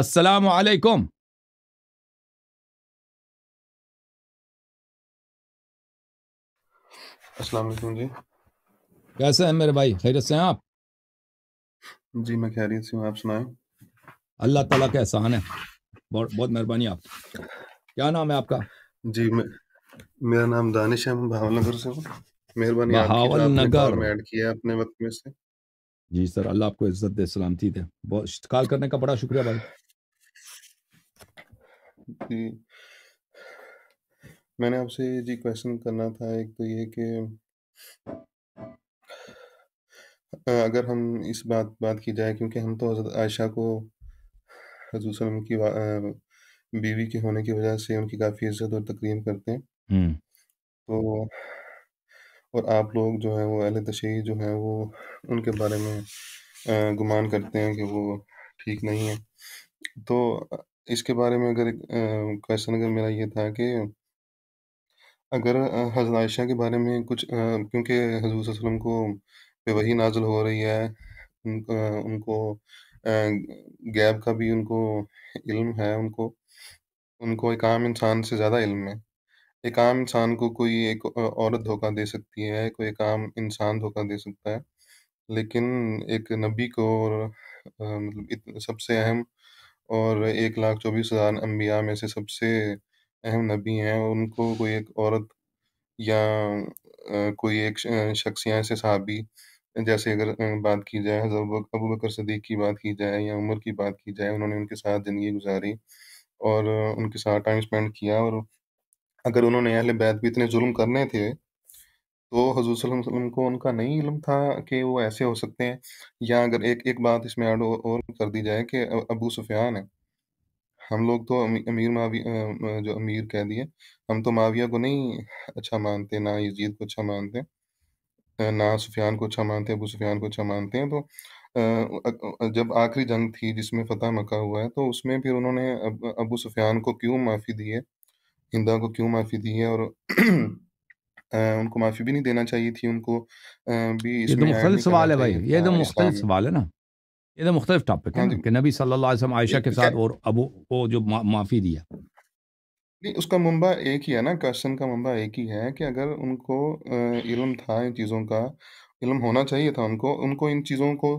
السلام علیکم السلام علیکم جی کیسے ہیں میرے بھائی خیریت سے ہیں آپ جی میں خیریت سے ہوں آپ سنائیں اللہ تعالیٰ کا احسان ہے بہت بہت مہربانی آپ کیا نام ہے آپ کا جی میرا نام دانش ہے میں بھاول نگر سے ہوں مہربانی بھاول نگر میں ایڈ کیا اپنے وقت میں سے جی سر اللہ آپ کو عزت دے سلامتی دے بہت کال کرنے کا بڑا شکریہ بھائی جی میں نے آپ سے جی کوشچن کرنا تھا ایک تو یہ کہ اگر ہم اس بات بات کی جائے کیونکہ ہم تو حضرت عائشہ کو حضور صلی اللہ علیہ وسلم کی بیوی کے ہونے کی وجہ سے ان کی کافی عزت اور تقریم کرتے ہیں تو اور آپ لوگ جو ہیں وہ اہل تشہیر جو ہیں وہ ان کے بارے میں گمان کرتے ہیں کہ وہ ٹھیک نہیں ہے تو اس کے بارے میں اگر ایک کوشچن اگر میرا یہ تھا کہ اگر حضرت عائشہ کے بارے میں کچھ کیونکہ حضور صلی اللہ علیہ وسلم کو پہ وہی نازل ہو رہی ہے ان کو گیب کا بھی ان کو علم ہے ان کو ان کو ایک عام انسان سے زیادہ علم ہے ایک عام انسان کو کوئی ایک عورت دھوکہ دے سکتی ہے کوئی ایک عام انسان دھوکہ دے سکتا ہے لیکن ایک نبی کو اور مطلب، سب سے اہم اور ایک لاکھ چوبیس ہزار انبیاء میں سے سب سے اہم نبی ہیں ان کو کوئی ایک عورت یا کوئی ایک شخص یا ایسے صحابی جیسے اگر بات کی جائے حضرت ابو بکر صدیق کی بات کی جائے یا عمر کی بات کی جائے انہوں نے ان کے ساتھ زندگی گزاری اور ان کے ساتھ ٹائم اسپینڈ کیا اور اگر انہوں نے اہل بیت بھی اتنے ظلم کرنے تھے تو حضور صلی اللہ علیہ وسلم کو ان کا نہیں علم تھا کہ وہ ایسے ہو سکتے ہیں یا اگر ایک ایک بات اس میں ایڈ اور کر دی جائے کہ ابو سفیان ہے ہم لوگ تو امیر جو امیر کہہ دیے ہم تو معاویہ کو نہیں اچھا مانتے نہ یزید کو اچھا مانتے نہ سفیان کو اچھا مانتے ابو سفیان کو اچھا مانتے ہیں تو جب آخری جنگ تھی جس میں فتح مکہ ہوا ہے تو اس میں پھر انہوں نے ابو سفیان کو کیوں معافی دی ہے ہندا کو کیوں معافی دی ہے اور ان کو معافی بھی نہیں دینا چاہیے تھی ان کو بھی یہ تو مختلف سوال ہے بھائی یہ تو مختلف سوال ہے نا یہ تو مختلف ٹاپک ہے ہاں جی۔ کہ نبی صلی اللہ علیہ وسلم عائشہ کے ساتھ اور ابو وہ جو معافی دیا نہیں اس کا منبع ایک ہی ہے نا کوشچن کا منبع ایک ہی ہے کہ اگر ان کو علم تھا ان چیزوں کا علم ہونا چاہیے تھا ان کو ان کو ان چیزوں کو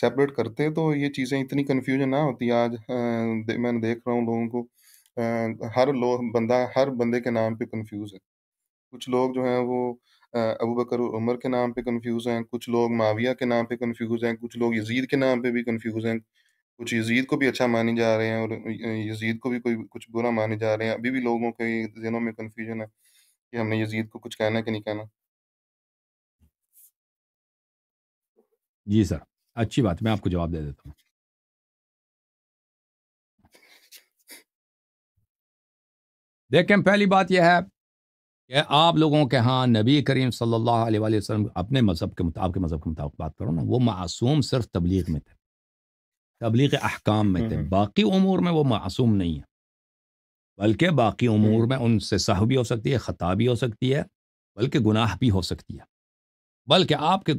سیپریٹ کرتے تو یہ چیزیں اتنی کنفیوژن نہ ہوتی آج میں دیکھ رہا ہوں لوگوں کو ہر لوگ بندہ ہر بندے کے نام پہ کنفیوز ہے کچھ لوگ جو ہیں وہ ابو بکر عمر کے نام پہ کنفیوز ہیں کچھ لوگ معاویہ کے نام پہ کنفیوز ہیں کچھ لوگ یزید کے نام پہ بھی کنفیوز ہیں کچھ یزید کو بھی اچھا مانے جا رہے ہیں اور یزید کو بھی کوئی کچھ برا جا رہے ہیں ابھی بھی لوگوں کے ذہنوں میں کنفیوژن ہے کہ ہم نے یزید کو کچھ کہنا کہ نہیں کہنا جی سر اچھی بات میں آپ کو جواب دے دیتا ہوں دیکھیں پہلی بات یہ ہے کہ آپ لوگوں کے ہاں نبی کریم صلی اللہ علیہ وآلہ وسلم اپنے مذہب کے مطابق کے مذہب کے مطابق بات کرو نا وہ معصوم صرف تبلیغ میں تھے تبلیغ احکام میں تھے باقی امور میں وہ معصوم نہیں ہے بلکہ باقی امور میں ان سے سہ بھی ہو سکتی ہے خطا بھی ہو سکتی ہے بلکہ گناہ بھی ہو سکتی ہے بلکہ آپ کے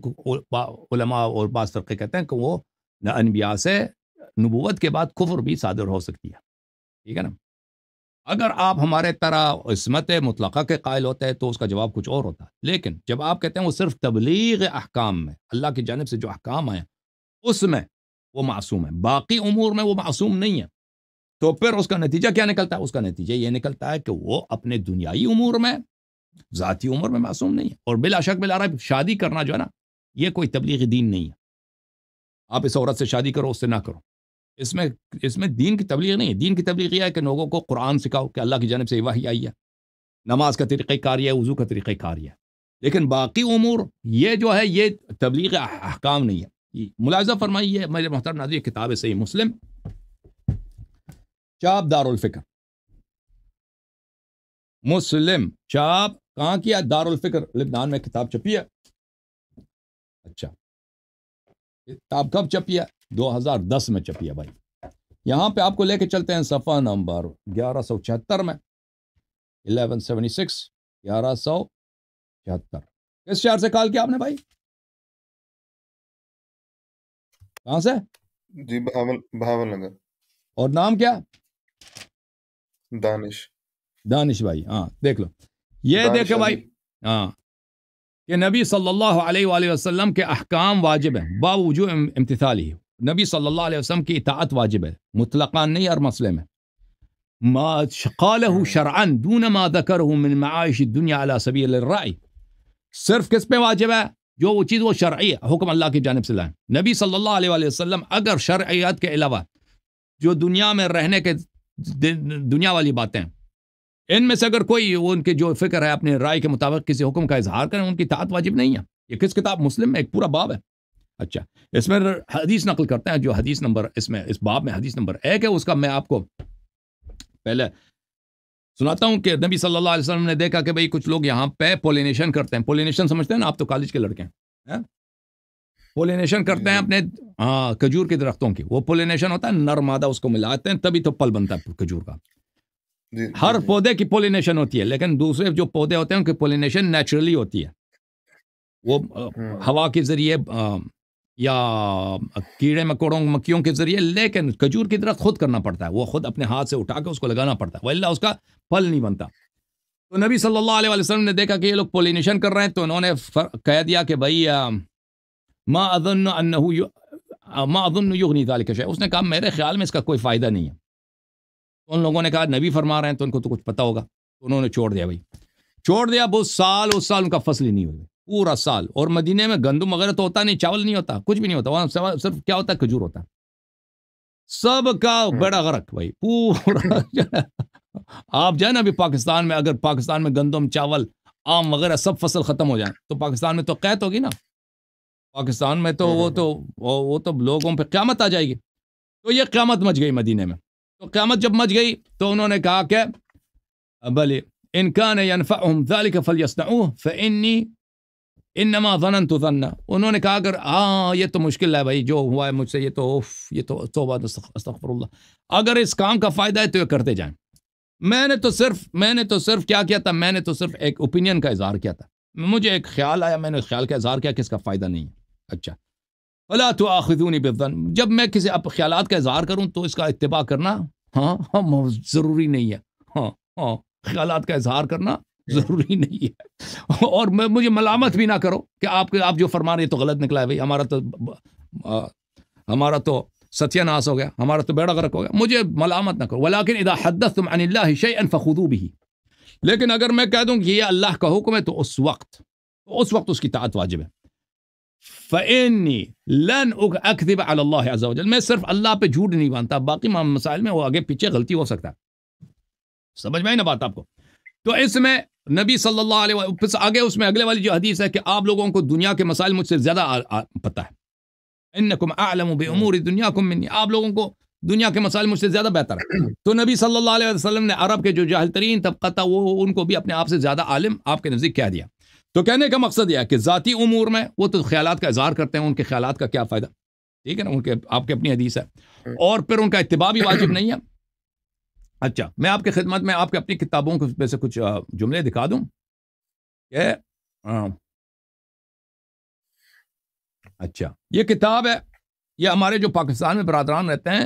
علماء اور بعض طرقے کہتے ہیں کہ وہ انبیاء سے نبوت کے بعد کفر بھی صادر ہو سکتی ہے ٹھیک ہے نا اگر آپ ہمارے طرح عصمت مطلقہ کے قائل ہوتے ہیں تو اس کا جواب کچھ اور ہوتا ہے لیکن جب آپ کہتے ہیں وہ صرف تبلیغ احکام میں اللہ کی جانب سے جو احکام آئے اس میں وہ معصوم ہے باقی امور میں وہ معصوم نہیں ہے تو پھر اس کا نتیجہ کیا نکلتا ہے اس کا نتیجہ یہ نکلتا ہے کہ وہ اپنے دنیائی امور میں ذاتی عمر میں معصوم نہیں ہے اور بلا شک بلا رہا شادی کرنا جو ہے نا یہ کوئی تبلیغی دین نہیں ہے آپ اس عورت سے شادی کرو اس سے نہ کرو اس میں اس میں دین کی تبلیغ نہیں ہے دین کی تبلیغ یہ ہے کہ لوگوں کو قرآن سکھاؤ کہ اللہ کی جانب سے وہی آئی ہے نماز کا طریقہ کار ہے وضو کا طریقہ کار ہے لیکن باقی امور یہ جو ہے یہ تبلیغ احکام نہیں ہے ملازم فرمائی ہے محترم نازی کتاب صحیح مسلم چاپ دار الفکر مسلم چاپ کہاں کیا دار الفکر لبنان میں کتاب چھپی ہے اچھا کتاب کب چھپی ہے دو ہزار دس میں ہے بھائی یہاں پہ آپ کو لے کے چلتے ہیں صفحہ نمبر گیارہ سو چہتر میں الیون سیونٹی سکس گیارہ سو کس شہر سے کال کیا آپ نے بھائی کہاں سے جی بہن نگر اور نام کیا دانش دانش بھائی ہاں دیکھ لو یہ دیکھو بھائی ہاں کہ نبی صلی اللہ علیہ وآلہ وسلم کے احکام واجب ہیں باوجود امتفالی ہو नबी सल्लल्लाहु अलैहि वसल्लम की इताअत वाजिब है मुतलका नहीं हर मसले में ما قاله شرعا دون ما ذكره من معايش الدنيا على سبيل الرأي सिर्फ किस पे वाजिब है जो वो चीज़ वो शर्य हुक्म अल्लाह की जानब से लाए नबी सल्लल्लाहु अलैहि वसल्लम अगर शर्यत के अलावा जो दुनिया में रहने के दुनिया वाली बातें इनमें से अगर कोई उनके जो फिक्र है अपने राय के मुताबिक किसी हुक्म का इजहार करें उनकी तात वाजिब नहीं है ये किस किताब मुस्लिम में एक पूरा बाब है اچھا اس میں حدیث نقل کرتا ہے جو حدیث نمبر اس میں اس باب میں حدیث نمبر ایک ہے اس کا میں آپ کو پہلے سناتا ہوں کہ نبی صلی اللہ علیہ وسلم نے دیکھا کہ بھئی کچھ لوگ یہاں پہ پولینیشن کرتے ہیں پولینیشن سمجھتے ہیں نا آپ تو کالج کے لڑکے ہیں ہاں؟ پولینیشن کرتے ہیں جی، جی۔ اپنے ہاں، کجور کے درختوں کی وہ پولینیشن ہوتا ہے نرمادہ اس کو ملاتے ہیں تبھی تو پل بنتا ہے کجور کا جی، ہر پودے کی پولینیشن ہوتی ہے لیکن دوسرے جو پودے ہوتے ہیں ان کی پولینیشن نیچرلی ہوتی ہے وہ ہاں۔ ہوا کے ذریعے یا کیڑے مکوڑوں مکیوں کے ذریعے لیکن کھجور کی طرح خود کرنا پڑتا ہے وہ خود اپنے ہاتھ سے اٹھا کے اس کو لگانا پڑتا ہے وہ اللہ اس کا پھل نہیں بنتا تو نبی صلی اللہ علیہ وسلم نے دیکھا کہ یہ لوگ پولینیشن کر رہے ہیں تو انہوں نے کہہ دیا کہ بھائی یغنی ذالک شے اس نے کہا میرے خیال میں اس کا کوئی فائدہ نہیں ہے ان لوگوں نے کہا نبی فرما رہے ہیں تو ان کو تو کچھ پتہ ہوگا انہوں نے چھوڑ دیا بھائی چھوڑ دیا بہت سال اس سال ان کا فصل ہی نہیں ہوئی پورا سال اور مدینے میں گندم وغیرہ تو ہوتا نہیں چاول نہیں ہوتا کچھ بھی نہیں ہوتا وہاں صرف کیا ہوتا ہے کھجور ہوتا ہے سب کا ہاں۔ بڑا غرق بھائی پورا آپ جائیں نا ابھی پاکستان میں اگر پاکستان میں گندم چاول آم وغیرہ سب فصل ختم ہو جائیں تو پاکستان میں تو قید ہوگی نا پاکستان میں تو ہاں۔ وہ تو وہ تو لوگوں پہ قیامت آ جائے گی تو یہ قیامت مچ گئی مدینے میں تو قیامت جب مچ گئی تو انہوں نے کہا کہ بھلے انکان ان نما تو ظن انہوں نے کہا اگر ہاں یہ تو مشکل ہے بھائی جو ہوا ہے مجھ سے یہ تو اوف یہ تو توبہ استغفر اللہ اگر اس کام کا فائدہ ہے تو یہ کرتے جائیں میں نے تو صرف میں نے تو صرف کیا کیا تھا میں نے تو صرف ایک اوپینین کا اظہار کیا تھا مجھے ایک خیال آیا میں نے خیال کا اظہار کیا کہ اس کا فائدہ نہیں ہے اچھا اللہ تو آخونی بفدن جب میں کسی اب خیالات کا اظہار کروں تو اس کا اتباع کرنا ہاں ہاں ضروری نہیں ہے ہاں ہاں خیالات کا اظہار کرنا ضروری نہیں ہے اور مجھے ملامت بھی نہ کرو کہ آپ کے آپ جو فرما رہے تو غلط نکلا ہے بھائی ہمارا تو ہمارا تو ستیہ ناس ہو گیا ہمارا تو بیڑا غرق ہو گیا مجھے ملامت نہ کرو ولاکن کروا حدت بھی لیکن اگر میں کہہ دوں کہ یہ اللہ کا حکم ہے تو اس وقت اس وقت اس کی طاعت واجب ہے فعنی لن اللہ میں صرف اللہ پہ جھوٹ نہیں باندھتا باقی مسائل میں وہ آگے پیچھے غلطی ہو سکتا ہے سمجھ میں ہی نہ بات آپ کو تو اس میں نبی صلی اللہ علیہ وآلہ پس آگے اس میں اگلے والی جو حدیث ہے کہ آپ لوگوں کو دنیا کے مسائل مجھ سے زیادہ پتہ ہے علم امور دنیا کم منی آپ لوگوں کو دنیا کے مسائل مجھ سے زیادہ بہتر ہے تو نبی صلی اللہ علیہ وسلم نے عرب کے جو جاہل ترین طبقہ تھا وہ ان کو بھی اپنے آپ سے زیادہ عالم آپ کے نزدیک کہہ دیا تو کہنے کا مقصد یہ ہے کہ ذاتی امور میں وہ تو خیالات کا اظہار کرتے ہیں ان کے خیالات کا کیا فائدہ ٹھیک ہے نا ان کے آپ کے اپنی حدیث ہے ہاں۔ اور پھر ان کا اتباع بھی واجب نہیں ہے اچھا میں آپ کی خدمت میں آپ کے اپنی کتابوں کو میں سے کچھ جملے دکھا دوں اچھا یہ کتاب ہے یہ ہمارے جو پاکستان میں برادران رہتے ہیں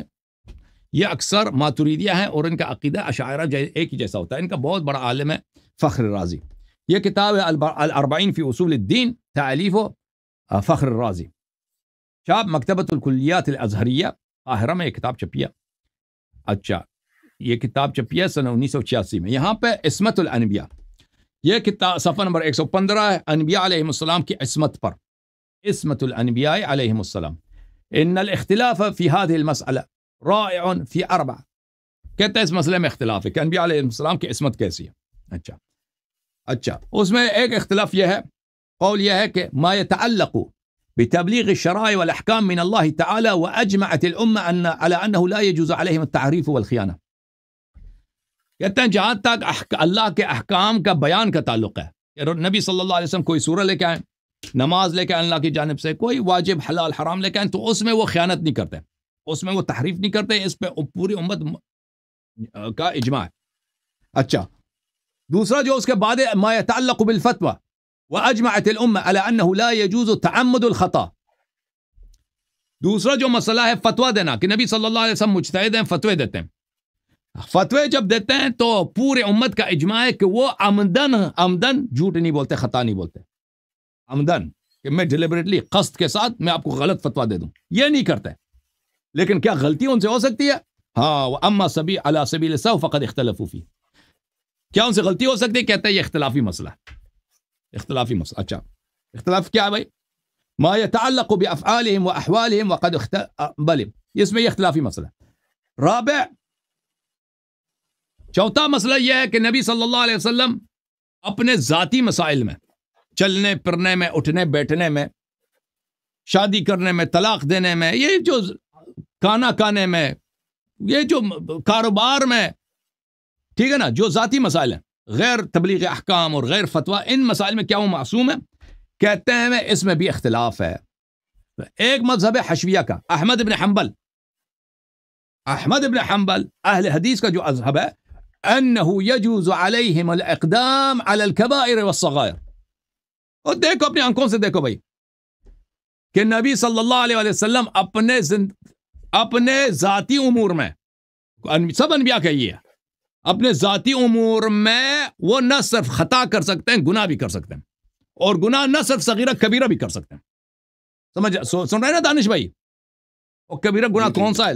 یہ اکثر ماتوریدیا ہیں اور ان کا عقیدہ عشاعرہ جی، ایک ہی جیسا ہوتا ہے ان کا بہت بڑا عالم ہے فخر راضی یہ کتاب ہے الربائین فی اصول الدین تعلیف و فخر راضی شاپ مکتبۃ الکلیات الازہریہ آہرہ میں یہ کتاب چھپیا اچھا یہ کتاب چھپی ہے سن 1986 میں یہاں پہ عصمت الانبیاء یہ کتاب صفحہ نمبر 115 انبیاء علیہ السلام کی عصمت پر عصمت الانبیاء علیہ السلام ان الاختلاف في هذه المساله رائع في اربع کہتا ہے اس مسئلے میں اختلاف ہے کہ انبیاء علیہ السلام کی عصمت کیسی ہے اچھا اچھا اس میں ایک اختلاف یہ ہے قول یہ ہے کہ ما يتعلق بتبليغ الشرائع والاحكام من الله تعالى واجمعت الامه على انه لا يجوز عليهم التعريف والخيانه کہتے ہیں جہاں تک اللہ کے احکام کا بیان کا تعلق ہے کہ نبی صلی اللہ علیہ وسلم کوئی سورہ لے کے آئیں نماز لے کے آئیں اللہ کی جانب سے کوئی واجب حلال حرام لے کے آئیں تو اس میں وہ خیانت نہیں کرتے اس میں وہ تحریف نہیں کرتے اس پہ پوری امت کا اجماع ہے اچھا دوسرا جو اس کے بعد ما يتعلق بالفتوى واجمعت الامه على انه لا يجوز تعمد الخطا دوسرا جو مسئلہ ہے فتویٰ دینا کہ نبی صلی اللہ علیہ وسلم مجتہد ہیں فتوی دیتے ہیں فتوے جب دیتے ہیں تو پورے امت کا اجماع ہے کہ وہ آمدن آمدن جھوٹ نہیں بولتے خطا نہیں بولتے آمدن کہ میں ڈیلیبریٹلی کے ساتھ میں آپ کو غلط فتویٰ دے دوں یہ نہیں کرتے لیکن کیا غلطی ان سے ہو سکتی ہے ہاں وہ اماں سبھی اللہ صبی صاحب وقت اختلفی کیا ان سے غلطی ہو سکتی ہے کہتے ہیں یہ اختلافی مسئلہ اختلافی مسئلہ اچھا اختلاف کیا ہے بھائی ما يتعلق بافعالهم واحوالهم وقد عالم و اس میں یہ اختلافی مسئلہ رابع چوتھا مسئلہ یہ ہے کہ نبی صلی اللہ علیہ وسلم اپنے ذاتی مسائل میں چلنے پھرنے میں اٹھنے بیٹھنے میں شادی کرنے میں طلاق دینے میں یہ جو کانا کانے میں یہ جو کاروبار میں ٹھیک ہے نا جو ذاتی مسائل ہیں غیر تبلیغ احکام اور غیر فتویٰ ان مسائل میں کیا وہ معصوم ہے کہتے ہیں اس میں بھی اختلاف ہے ایک مذہب ہے حشویہ کا احمد ابن حنبل احمد ابن حنبل اہل حدیث کا جو اذہب ہے انه يجوز عليهم الاقدام علی الكبائر والصغائر اور دیکھو اپنی آنکھوں سے دیکھو بھائی کہ نبی صلی اللہ علیہ وسلم اپنے اپنے زند... ذاتی امور میں سب انبیاء کہیے اپنے ذاتی امور میں وہ نہ صرف خطا کر سکتے ہیں گناہ بھی کر سکتے ہیں اور گناہ نہ صرف صغیرہ کبیرہ بھی کر سکتے ہیں سمجھ سن رہے نا دانش بھائی اور کبیرہ گناہ جی، جی، کون جی۔ سا ہے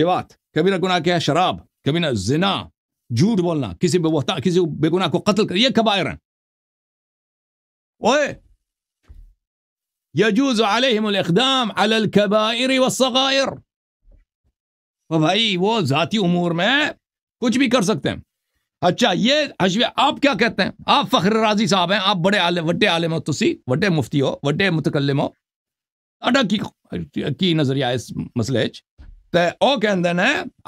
لوات کبھی نہ گناہ کیا شراب کبھی نہ زنا جھوٹ بولنا کسی بے وقت کسی بے گناہ کو قتل کر یہ کبائر ہیں اوئے یجوز علیہم الاقدام علی الکبائر والصغائر و بھائی وہ ذاتی امور میں کچھ بھی کر سکتے ہیں اچھا یہ حشوی آپ کیا کہتے ہیں آپ فخر راضی صاحب ہیں آپ بڑے عالم وٹے عالم ہو تسی وٹے مفتی ہو وٹے متکلم ہو اڈا کی, کی نظریہ اس مسئلے تو او کہندے نے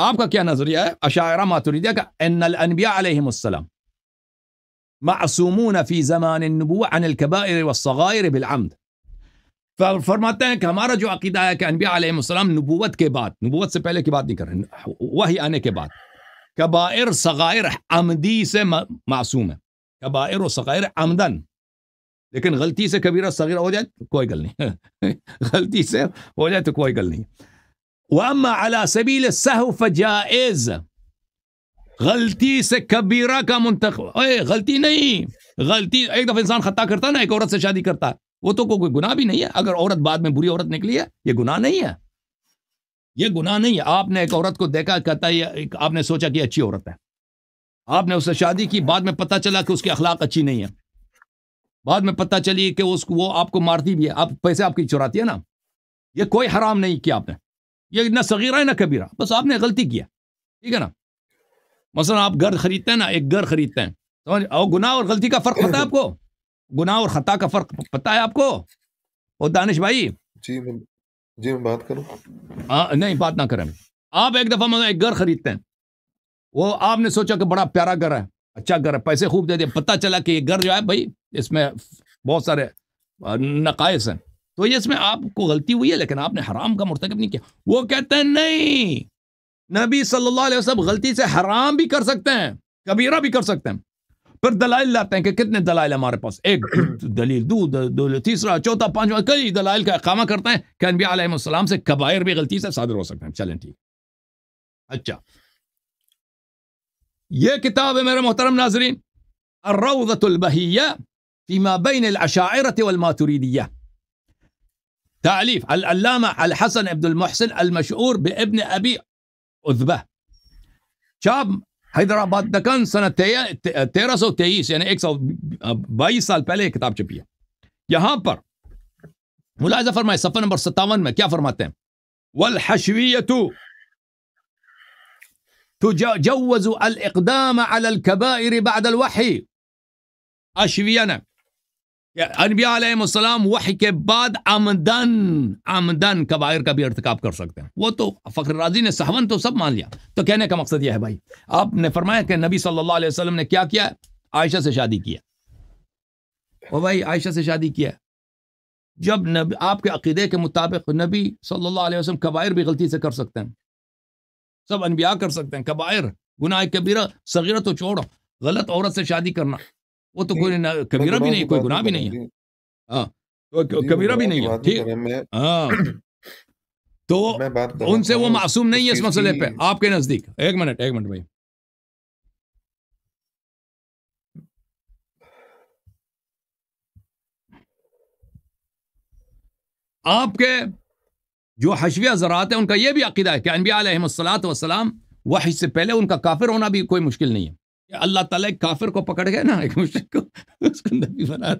آپ کا کیا نظریہ ہے اشاعرہ ماتوریدیہ کا ان الانبیاء علیہم السلام معصومون في زمان النبوة عن الكبائر والصغائر بالعمد فرماتے ہیں کہ ہمارا جو عقیدہ ہے آية کہ انبیاء علیہ السلام نبوت کے بعد نبوت سے پہلے کی بات نہیں کر رہے وہی آنے کے بعد کبائر صغائر عمدی سے معصوم ہے کبائر و صغائر عمدن لیکن غلطی سے کبیرہ صغیرہ ہو جائے کوئی گل نہیں غلطی سے ہو جائے تو کوئی گل نہیں واما علی السهو فجائز غلطی سے کبیرہ کا منتخب اے غلطی نہیں غلطی ایک دفعہ انسان خطا کرتا نا ایک عورت سے شادی کرتا ہے وہ تو کوئی گناہ بھی نہیں ہے اگر عورت بعد میں بری عورت نکلی ہے یہ گناہ نہیں ہے یہ گناہ نہیں ہے آپ نے ایک عورت کو دیکھا کہتا ہے آپ نے سوچا کہ اچھی عورت ہے آپ نے اس سے شادی کی بعد میں پتہ چلا کہ اس کی اخلاق اچھی نہیں ہے بعد میں پتہ چلی کہ وہ آپ کو مارتی بھی ہے آپ پیسے آپ کی چراتی ہے نا یہ کوئی حرام نہیں کیا آپ نے یہ نہ صغیرہ ہے نہ کبیرہ بس آپ نے غلطی کیا ٹھیک ہے نا مثلا آپ گھر خریدتے ہیں نا ایک گھر خریدتے ہیں سمجھ اور غلطی کا فرق پتا ہے آپ کو گناہ اور خطا کا فرق ہے آپ کو اور دانش بھائی جی میں جی میں بات کروں ہاں نہیں بات نہ کریں آپ ایک دفعہ مطلب ایک گھر خریدتے ہیں وہ آپ نے سوچا کہ بڑا پیارا گھر ہے اچھا گھر ہے پیسے خوب دے دیے پتہ چلا کہ یہ گھر جو ہے بھائی اس میں بہت سارے نقائص ہیں تو اس میں آپ کو غلطی ہوئی ہے لیکن آپ نے حرام کا مرتکب نہیں کیا وہ کہتے ہیں نہیں نبی صلی اللہ علیہ وسلم غلطی سے حرام بھی کر سکتے ہیں کبیرہ بھی کر سکتے ہیں پھر دلائل لاتے ہیں کہ کتنے دلائل ہمارے پاس ایک دلیل دو تیسرا چوتھا پانچواں کئی دلائل کا اقامہ کرتے ہیں کہ علیہ السلام سے کبائر بھی غلطی سے صادر ہو سکتے ہیں چلیں ٹھیک اچھا یہ کتاب ہے میرے محترم ناظرین البہیہ فیما بین العشائرت والماتوریدیہ تعليف العلامة الحسن بن المحسن المشهور بابن أبي أذبة شاب حيدر آباد دكان سنة تيرس و تيس يعني إكس سال بائیس سال پہلے کتاب چپی ہے یہاں پر ملاحظہ فرمائے صفحہ نمبر ستاون میں کیا فرماتے ہیں وَالْحَشْوِيَةُ تُجَوَّزُ الْإِقْدَامَ عَلَى الْكَبَائِرِ بَعْدَ الْوَحِي اشویہ نے انبیاء علیہ السلام وحی کے بعد آمدن آمدن کبائر کا بھی ارتکاب کر سکتے ہیں وہ تو فخر راضی نے سہون تو سب مان لیا تو کہنے کا مقصد یہ ہے بھائی آپ نے فرمایا کہ نبی صلی اللہ علیہ وسلم نے کیا کیا عائشہ سے شادی کیا وہ بھائی عائشہ سے شادی کیا جب نبی آپ کے عقیدے کے مطابق نبی صلی اللہ علیہ وسلم کبائر بھی غلطی سے کر سکتے ہیں سب انبیاء کر سکتے ہیں کبائر گناہ کبیرہ صغیرہ تو چھوڑو غلط عورت سے شادی کرنا وہ تو کوئی کبیرہ بھی نہیں کوئی گناہ ہاں، بھی نہیں ہے کبیرہ بھی نہیں ہے ٹھیک ہاں تو ان سے وہ معصوم نہیں ہے اس مسئلے پہ آپ کے نزدیک ایک منٹ ایک منٹ بھائی آپ کے جو حشوی زراعت ہے ان کا یہ بھی عقیدہ ہے کہ علیہ السلاۃ وسلام وحی سے پہلے ان کا کافر ہونا بھی کوئی مشکل نہیں ہے اللہ تعالیٰ ایک کافر کو پکڑ گئے نا ایک مشرق کو اس کو نبی بنا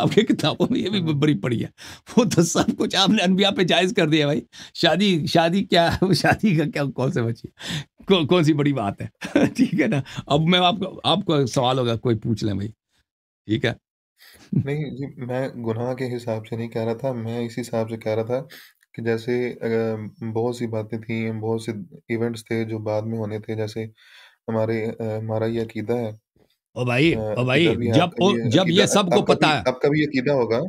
آپ کے کتابوں میں یہ بھی بڑی پڑی ہے وہ تو سب کچھ آپ نے انبیاء پہ جائز کر دیا بھائی شادی شادی کیا شادی کا کیا کون سے بچی کون سی بڑی بات ہے ٹھیک ہے نا اب میں آپ کو آپ کو سوال ہوگا کوئی پوچھ لیں بھائی ٹھیک ہے نہیں جی میں گناہ کے حساب سے نہیں کہہ رہا تھا میں اس حساب سے کہہ رہا تھا کہ جیسے بہت سی باتیں تھیں بہت سے ایونٹس تھے جو بعد میں ہونے تھے جیسے ہمارے ہمارا یہ عقیدہ ہے او بھائی او بھائی جب جب یہ سب کو پتا ہے آپ کا بھی عقیدہ ہوگا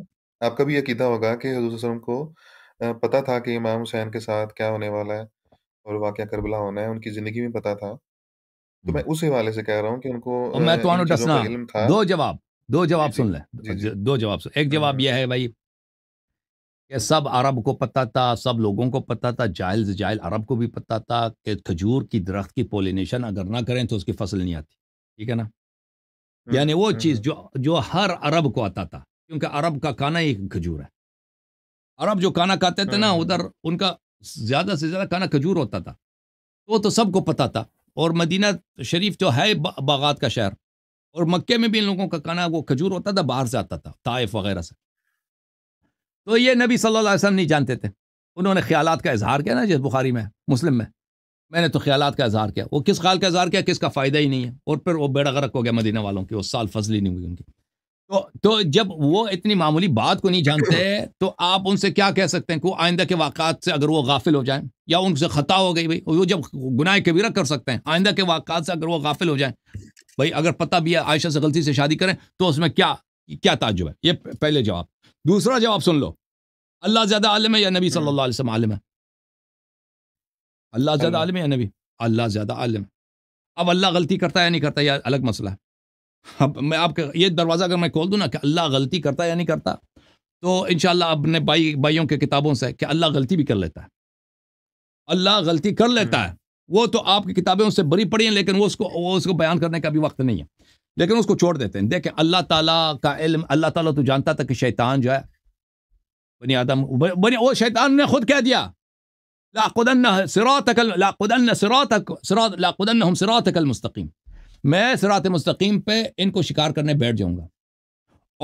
آپ کا بھی عقیدہ ہوگا کہ حضور صلی اللہ علیہ وسلم کو پتا تھا کہ امام حسین کے ساتھ کیا ہونے والا ہے اور واقعہ کربلا ہونا ہے ان کی زندگی میں پتا تھا تو میں اس حوالے سے کہہ رہا ہوں کہ ان کو میں تو دو جواب دو جواب جی، سن جی، لیں جی، دو جواب سن ایک ہاں، جواب یہ ہے بھائی کہ سب عرب کو پتہ تھا سب لوگوں کو پتہ تھا جائل جائل عرب کو بھی پتہ تھا کہ کھجور کی درخت کی پولینیشن اگر نہ کریں تو اس کی فصل نہیں آتی ٹھیک ہے نا ہاں، یعنی وہ ہاں، چیز ہاں۔ جو جو ہر عرب کو آتا تھا کیونکہ عرب کا کھانا ہی کھجور ہے عرب جو کھانا کھاتے تھے نا ادھر ان کا زیادہ سے زیادہ کھانا کھجور ہوتا تھا وہ تو سب کو پتہ تھا اور مدینہ شریف جو ہے باغات کا شہر اور مکے میں بھی ان لوگوں کا کھانا وہ کھجور ہوتا تھا باہر سے آتا تھا طائف وغیرہ سے تو یہ نبی صلی اللہ علیہ وسلم نہیں جانتے تھے انہوں نے خیالات کا اظہار کیا نا جس جی بخاری میں مسلم میں میں نے تو خیالات کا اظہار کیا وہ کس خیال کا اظہار کیا کس کا فائدہ ہی نہیں ہے اور پھر وہ بیڑا غرق ہو گیا مدینہ والوں کی اس سال فضلی نہیں ہوئی ان کی تو تو جب وہ اتنی معمولی بات کو نہیں جانتے تو آپ ان سے کیا کہہ سکتے ہیں کہ وہ آئندہ کے واقعات سے اگر وہ غافل ہو جائیں یا ان سے خطا ہو گئی بھائی وہ جب گناہ کبیرہ کر سکتے ہیں آئندہ کے واقعات سے اگر وہ غافل ہو جائیں بھائی اگر پتہ بھی ہے عائشہ سے غلطی سے شادی کریں تو اس میں کیا کیا تعجب ہے یہ پہلے جواب دوسرا جواب سن لو اللہ زیادہ عالم ہے یا نبی صلی اللہ علیہ وسلم عالم ہے اللہ زیادہ عالم ہے یا نبی اللہ زیادہ عالم اب اللہ غلطی کرتا ہے یا نہیں کرتا یہ الگ مسئلہ ہے اب میں آپ کا یہ دروازہ اگر میں کھول دوں نا کہ اللہ غلطی کرتا ہے یا نہیں کرتا تو انشاءاللہ شاء اللہ اپنے بھائی بھائیوں کے کتابوں سے کہ اللہ غلطی بھی کر لیتا ہے اللہ غلطی کر لیتا ہے وہ تو آپ کی کتابیں اس سے بری پڑی ہیں لیکن وہ اس کو وہ اس کو بیان کرنے کا بھی وقت نہیں ہے لیکن اس کو چھوڑ دیتے ہیں دیکھیں اللہ تعالیٰ کا علم اللہ تعالیٰ تو جانتا تھا کہ شیطان جو ہے بنی بنی آدم شیطان نے خود کہہ دیا مستقیم میں سرات پہ ان کو شکار کرنے بیٹھ جاؤں گا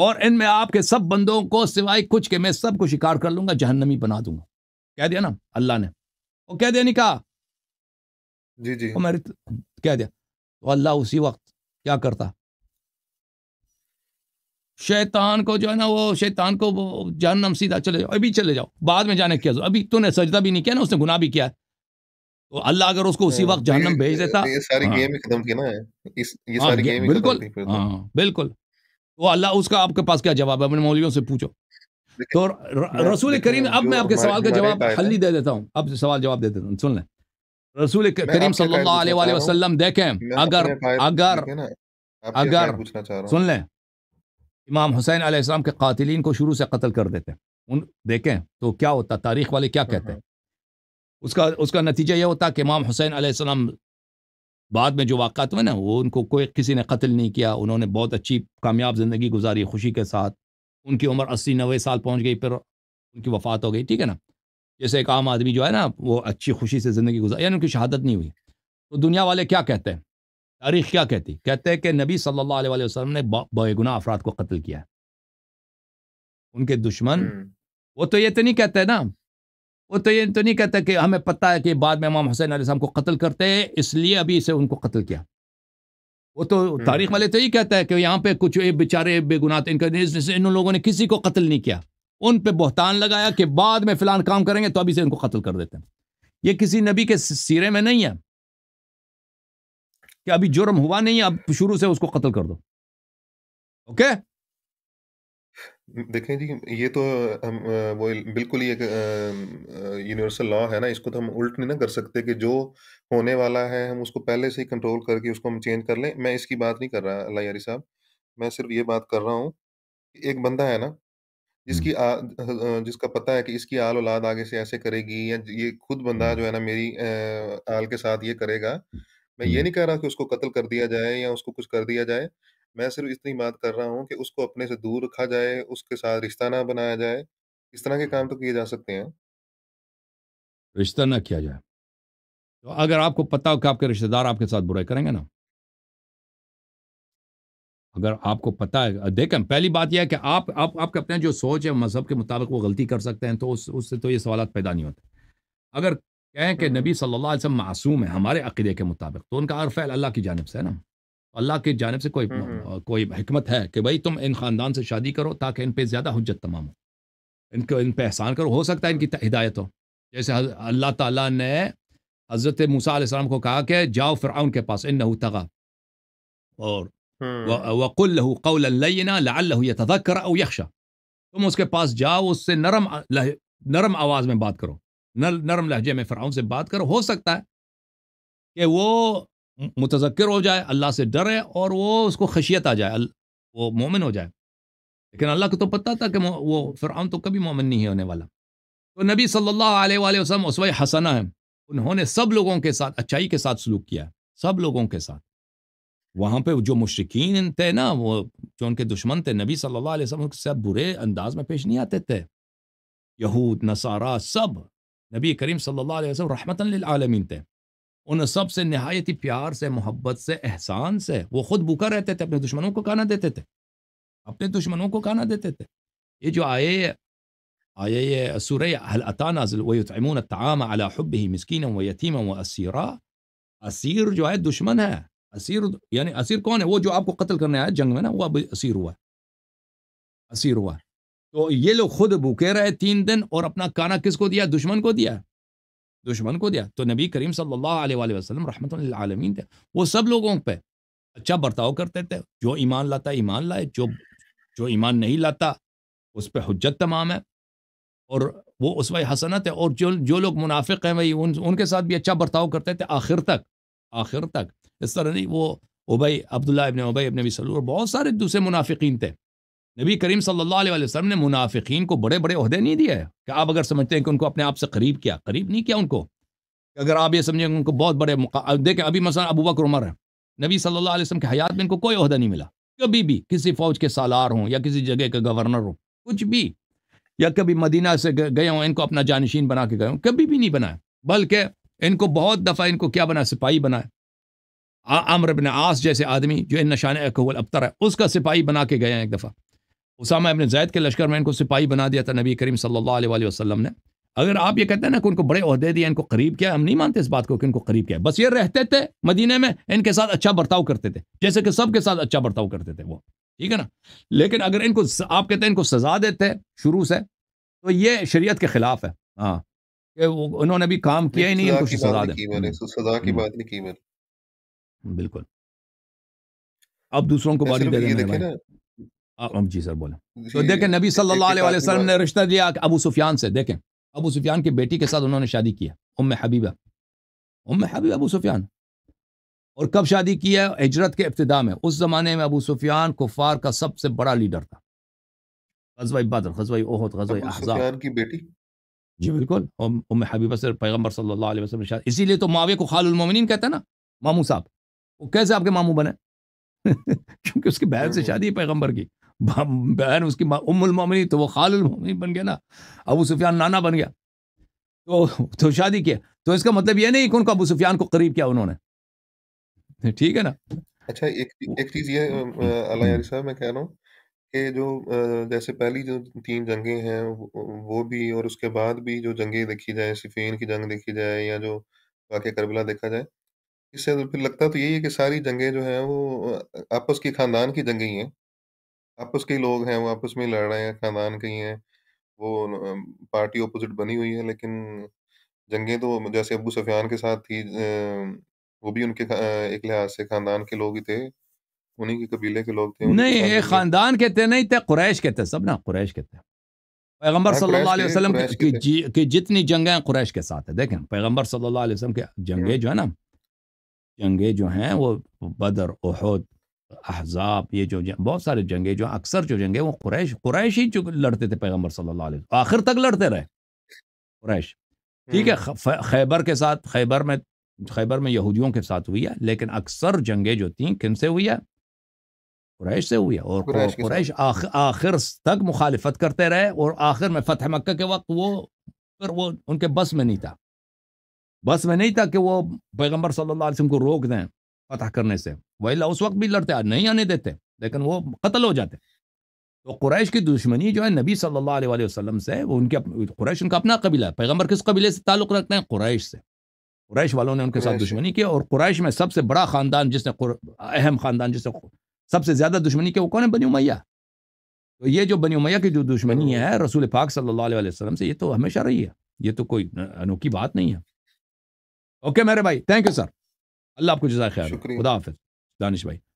اور ان میں آپ کے سب بندوں کو سوائے کچھ کے میں سب کو شکار کر لوں گا جہنمی بنا دوں گا کہہ دیا نا اللہ نے وہ کہہ دیا نہیں کہا جی جی کہہ دیا تو اللہ اسی وقت کیا کرتا شیطان کو جو ہے نا وہ شیطان کو وہ جہنم سیدھا چلے جاؤ ابھی چلے جاؤ بعد میں جانے کیا ابھی تو نے سجدہ بھی نہیں کیا نا اس نے گناہ بھی کیا ہے اللہ اگر اس کو اسی وقت جہنم بھیج دیتا ہاں بالکل اللہ اس کا آپ کے پاس کیا جواب ہے مولویوں سے پوچھو تو رسول کریم اب میں آپ کے سوال کا جواب حلی دے دیتا ہوں اب سوال جواب دے دیتا ہوں سن لیں رسول کریم صلی اللہ علیہ وسلم دیکھیں اگر اگر اگر سن لیں امام حسین علیہ السلام کے قاتلین کو شروع سے قتل کر دیتے ہیں ان دیکھیں تو کیا ہوتا تاریخ والے کیا کہتے ہیں اس کا اس کا نتیجہ یہ ہوتا کہ امام حسین علیہ السلام بعد میں جو واقعات ہوئے نا وہ ان کو کوئی کسی نے قتل نہیں کیا انہوں نے بہت اچھی کامیاب زندگی گزاری خوشی کے ساتھ ان کی عمر اسی نوے سال پہنچ گئی پھر ان کی وفات ہو گئی ٹھیک ہے نا جیسے ایک عام آدمی جو ہے نا وہ اچھی خوشی سے زندگی گزاری یعنی ان کی شہادت نہیں ہوئی تو دنیا والے کیا کہتے ہیں تاریخ کیا کہتی کہتے ہیں کہ نبی صلی اللہ علیہ وسلم نے بے گناہ افراد کو قتل کیا ان کے دشمن وہ تو یہ تو نہیں کہتے نا وہ تو یہ تو نہیں کہتے کہ ہمیں پتہ ہے کہ بعد میں امام حسین علیہ السلام کو قتل کرتے ہیں اس لیے ابھی اسے ان کو قتل کیا وہ تو تاریخ والے تو یہ کہتا ہے کہ یہاں پہ کچھ بے چارے بے گناہ کر ان لوگوں نے کسی کو قتل نہیں کیا ان پہ بہتان لگایا کہ بعد میں فلان کام کریں گے تو ابھی سے ان کو قتل کر دیتے ہیں یہ کسی نبی کے سیرے میں نہیں ہے کہ ابھی جرم ہوا نہیں اب شروع سے اس کو قتل کر دو اوکے دیکھیں جی یہ تو ہم وہ بالکل ہی ایک یونیورسل لا ہے نا اس کو تو ہم الٹ نہیں نا کر سکتے کہ جو ہونے والا ہے ہم اس کو پہلے سے ہی کنٹرول کر کے اس کو ہم چینج کر لیں میں اس کی بات نہیں کر رہا اللہ یاری صاحب میں صرف یہ بات کر رہا ہوں کہ ایک بندہ ہے نا جس کی جس کا پتہ ہے کہ اس کی آل اولاد آگے سے ایسے کرے گی یا یہ خود بندہ جو ہے نا میری آل کے ساتھ یہ کرے گا میں جی۔ یہ نہیں کہہ رہا کہ اس کو قتل کر دیا جائے یا اس کو کچھ کر دیا جائے میں صرف اتنی بات کر رہا ہوں کہ اس کو اپنے سے دور رکھا جائے اس کے ساتھ رشتہ نہ بنایا جائے اس طرح کے کام تو کیے جا سکتے ہیں رشتہ نہ کیا جائے تو اگر آپ کو پتا ہو کہ آپ کے رشتے دار آپ کے ساتھ برائی کریں گے نا اگر آپ کو پتا ہے دیکھیں پہلی بات یہ ہے کہ آپ کے اپنے جو سوچ ہے مذہب کے مطابق وہ غلطی کر سکتے ہیں تو اس اس سے تو یہ سوالات پیدا نہیں ہوتے اگر کہیں کہ نبی صلی اللہ علیہ وسلم معصوم ہے ہمارے عقیدے کے مطابق تو ان کا عرف فعل اللہ کی جانب سے ہے نا اللہ کی جانب سے کوئی کوئی حکمت ہے کہ بھائی تم ان خاندان سے شادی کرو تاکہ ان پہ زیادہ حجت تمام ہو ان کو ان پہ احسان کرو ہو سکتا ہے ان کی ہدایت ہو جیسے اللہ تعالیٰ نے حضرت علیہ السلام کو کہا کہ جاؤ فرعون کے پاس ان تغا اور تم اس کے پاس جاؤ اس سے نرم نرم آواز میں بات کرو نرم لہجے میں فرعون سے بات کر ہو سکتا ہے کہ وہ متذکر ہو جائے اللہ سے ڈرے اور وہ اس کو خشیت آ جائے وہ مومن ہو جائے لیکن اللہ کو تو پتہ تھا کہ وہ فرعون تو کبھی مومن نہیں ہونے والا تو نبی صلی اللہ علیہ وآلہ وسلم اسوہ حسنہ ہے انہوں نے سب لوگوں کے ساتھ اچھائی کے ساتھ سلوک کیا ہے سب لوگوں کے ساتھ وہاں پہ جو مشرقین تھے نا وہ جو ان کے دشمن تھے نبی صلی اللہ علیہ وسلم سے برے انداز میں پیش نہیں آتے تھے یہود نصارہ سب نبی کریم صلی اللہ علیہ وسلم رحمتا للعالمین تھے ان سب سے نہایت پیار سے محبت سے احسان سے وہ خود بھوکا رہتے تھے اپنے دشمنوں کو کھانا دیتے تھے اپنے دشمنوں کو کھانا دیتے تھے یہ جو آئے آية، آئے آية سورہ هل اتا نازل ويطعمون الطعام على حبه مسكينا ويتيما واسيرا اسیر جو ہے دشمن ہے اسیر یعنی يعني اسیر کون ہے وہ جو آپ کو قتل کرنے آیا جنگ میں نا وہ اسیر ہوا اسیر ہوا تو یہ لوگ خود بھوکے رہے تین دن اور اپنا کانا کس کو دیا دشمن کو دیا دشمن کو دیا تو نبی کریم صلی اللہ علیہ وآلہ وسلم رحمۃ اللّہ تھے وہ سب لوگوں پہ اچھا برتاؤ کرتے تھے جو ایمان لاتا ایمان لائے جو جو ایمان نہیں لاتا اس پہ حجت تمام ہے اور وہ اس وقت حسنت ہے اور جو جو لوگ منافق ہیں وہی ان ان کے ساتھ بھی اچھا برتاؤ کرتے تھے آخر تک آخر تک اس طرح نہیں وہ ابئی عبداللہ ابن ابئی ابن بھی سلور بہت سارے دوسرے منافقین تھے نبی کریم صلی اللہ علیہ وسلم نے منافقین کو بڑے بڑے عہدے نہیں دیے کہ آپ اگر سمجھتے ہیں کہ ان کو اپنے آپ سے قریب کیا قریب نہیں کیا ان کو اگر آپ یہ سمجھیں کہ ان کو بہت بڑے مقا... دیکھیں ابھی مثلا ابو بکر عمر ہیں نبی صلی اللہ علیہ وسلم کے حیات میں ان کو کوئی عہدہ نہیں ملا کبھی بھی کسی فوج کے سالار ہوں یا کسی جگہ کے گورنر ہوں کچھ بھی یا کبھی مدینہ سے گئے ہوں ان کو اپنا جانشین بنا کے گئے ہوں کبھی بھی نہیں بنایا بلکہ ان کو بہت دفعہ ان کو کیا بنا سپاہی بن آس جیسے آدمی جو ان نشان اخبال ابتر ہے اس کا سپاہی بنا کے گئے ہیں ایک دفعہ اسامہ ابن زید کے لشکر میں ان کو سپاہی بنا دیا تھا نبی کریم صلی اللہ علیہ وسلم نے اگر آپ یہ کہتے ہیں نا کہ ان کو بڑے عہدے دیے ان کو قریب کیا ہم نہیں مانتے اس بات کو کہ ان کو قریب کیا بس یہ رہتے تھے مدینے میں ان کے ساتھ اچھا برتاؤ کرتے تھے جیسے کہ سب کے ساتھ اچھا برتاؤ کرتے تھے وہ ٹھیک ہے نا لیکن اگر ان کو آپ کہتے ہیں ان کو سزا دیتے شروع سے تو یہ شریعت کے خلاف ہے ہاں کہ انہوں نے بھی کام کیا ہی نہیں سزا دیں بالکل آپ دوسروں کو باری دے دیں جی سر بولیں تو جی، دیکھیں نبی صلی اللہ علیہ وسلم نے رشتہ دیا ابو سفیان سے دیکھیں ابو سفیان کی بیٹی کے ساتھ انہوں نے شادی کیا ام حبیبہ ام حبیبہ ابو سفیان اور کب شادی کیا ہے ہجرت کے ابتدا میں اس زمانے میں ابو سفیان کفار کا سب سے بڑا لیڈر تھا غزوہ بدر غزوہ احد غزوہ احزاب کی بیٹی جی بالکل ام حبیبہ سے پیغمبر صلی اللہ علیہ وسلم شادی اسی لیے تو معاویہ کو خال المومنین کہتے ہیں نا مامو صاحب وہ کیسے آپ کے ماموں بنے کیونکہ اس کے بہن جی، سے شادی ہے پیغمبر کی بہن اس کی ام المومنی تو وہ خال المومنی بن گیا نا ابو سفیان نانا بن گیا تو, تو شادی کیا تو اس کا مطلب یہ نہیں کہ ان کو ابو سفیان کو قریب کیا انہوں نے ٹھیک ہے نا اچھا ایک ایک چیز یہ اللہ یاری صاحب میں کہہ رہا ہوں کہ جو جیسے پہلی جو تین جنگیں ہیں وہ بھی اور اس کے بعد بھی جو جنگیں دیکھی جائیں سفین کی جنگ دیکھی جائے یا جو واقع کربلا دیکھا جائے اس سے پھر لگتا تو یہی ہے کہ ساری جنگیں جو ہیں وہ آپس کی خاندان کی جنگیں ہی ہیں آپس کے لوگ ہیں وہ آپس میں لڑ رہے ہیں خاندان کے ہیں وہ پارٹی اپوزٹ بنی ہوئی ہے لیکن جنگیں تو جیسے ابو سفیان کے ساتھ تھی وہ بھی ان کے ایک لحاظ سے خاندان کے لوگ ہی تھے انہیں کے قبیلے کے لوگ تھے نہیں یہ خاندان کہتے نہیں تھے قریش کہتے سب نا قریش کہتے ہاں، جی، جتنی جنگیں قریش کے ساتھ ہیں دیکھیں پیغمبر صلی اللہ علیہ وسلم کے جنگیں ہاں۔ جو ہے نا جنگیں جو ہیں وہ بدر احد احزاب یہ جو بہت سارے جنگیں جو اکثر جو جنگیں وہ قریش قریش ہی جو لڑتے تھے پیغمبر صلی اللہ علیہ وسلم آخر تک لڑتے رہے قریش ٹھیک ہے خیبر کے ساتھ خیبر میں خیبر میں یہودیوں کے ساتھ ہوئی ہے لیکن اکثر جنگیں جو تھیں کن سے ہوئی ہے قریش سے ہوئی ہے اور قریش قریش آخر تک مخالفت کرتے رہے اور آخر میں فتح مکہ کے وقت وہ پھر وہ ان کے بس میں نہیں تھا بس میں نہیں تھا کہ وہ پیغمبر صلی اللہ علیہ وسلم کو روک دیں فتح کرنے سے وہ اللہ اس وقت بھی لڑتے نہیں آنے دیتے لیکن وہ قتل ہو جاتے تو قریش کی دشمنی جو ہے نبی صلی اللہ علیہ وسلم سے وہ ان کے قریش ان کا اپنا قبیلہ ہے پیغمبر کس قبیلے سے تعلق رکھتے ہیں قریش سے قریش والوں نے ان کے ساتھ دشمنی کی اور قریش میں سب سے بڑا خاندان جس نے اہم خاندان جس نے سب سے زیادہ دشمنی کیا وہ کون ہے بنی امیہ تو یہ جو بنی امیہ کی جو دشمنی ہے رسول پاک صلی اللہ علیہ وسلم سے یہ تو ہمیشہ رہی ہے یہ تو کوئی انوکھی بات نہیں ہے اوکے میرے بھائی تھینک یو سر الله يعطيكم جزاء خير خداحافظ دانش بي